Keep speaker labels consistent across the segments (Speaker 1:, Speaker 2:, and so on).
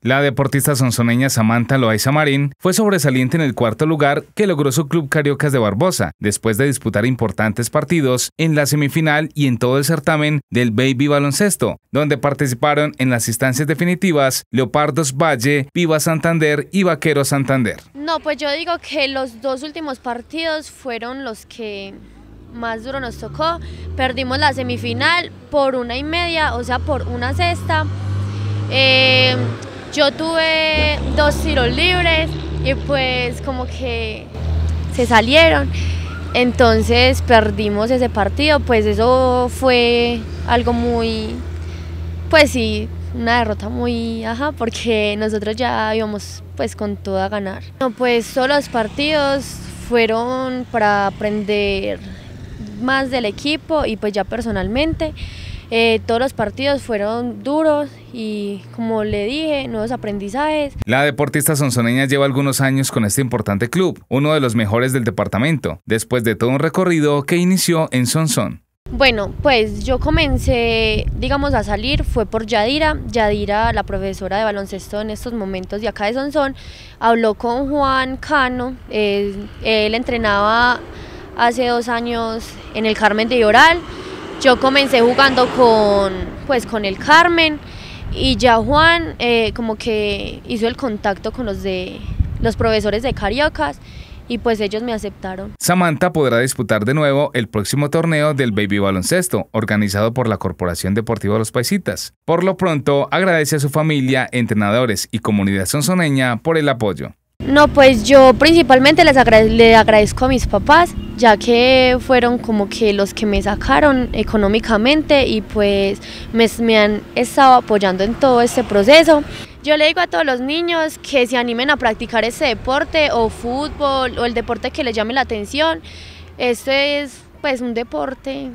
Speaker 1: La deportista sonsoneña Samantha Loaiza Marín fue sobresaliente en el cuarto lugar que logró su club Cariocas de Barbosa, después de disputar importantes partidos en la semifinal y en todo el certamen del Baby Baloncesto, donde participaron en las instancias definitivas Leopardos Valle, Viva Santander y Vaquero Santander.
Speaker 2: No, pues yo digo que los dos últimos partidos fueron los que más duro nos tocó. Perdimos la semifinal por una y media, o sea, por una cesta. Eh, yo tuve dos tiros libres y pues como que se salieron. Entonces perdimos ese partido, pues eso fue algo muy, pues sí, una derrota muy ajá, porque nosotros ya íbamos pues con todo a ganar. No, pues todos los partidos fueron para aprender más del equipo y pues ya personalmente. Eh, todos los partidos fueron duros y como le dije, nuevos aprendizajes.
Speaker 1: La deportista sonsoneña lleva algunos años con este importante club, uno de los mejores del departamento, después de todo un recorrido que inició en Sonsón.
Speaker 2: Bueno, pues yo comencé, digamos, a salir, fue por Yadira. Yadira, la profesora de baloncesto en estos momentos de acá de Sonsón, habló con Juan Cano. Eh, él entrenaba hace dos años en el Carmen de Lloral yo comencé jugando con, pues, con el Carmen y ya Juan eh, como que hizo el contacto con los de los profesores de Cariocas y pues ellos me aceptaron.
Speaker 1: Samantha podrá disputar de nuevo el próximo torneo del Baby Baloncesto, organizado por la Corporación Deportiva de Los Paisitas. Por lo pronto, agradece a su familia, entrenadores y comunidad sonzoneña por el apoyo.
Speaker 2: No, pues yo principalmente les le agradezco a mis papás ya que fueron como que los que me sacaron económicamente y pues me, han estado apoyando en todo este proceso. Yo le digo a todos los niños que se animen a practicar ese deporte o fútbol o el deporte que les llame la atención. Este es pues un deporte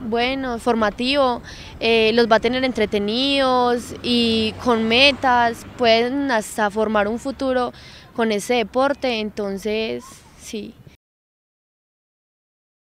Speaker 2: bueno, formativo, eh, los va a tener entretenidos y con metas, pueden hasta formar un futuro con ese deporte, entonces sí.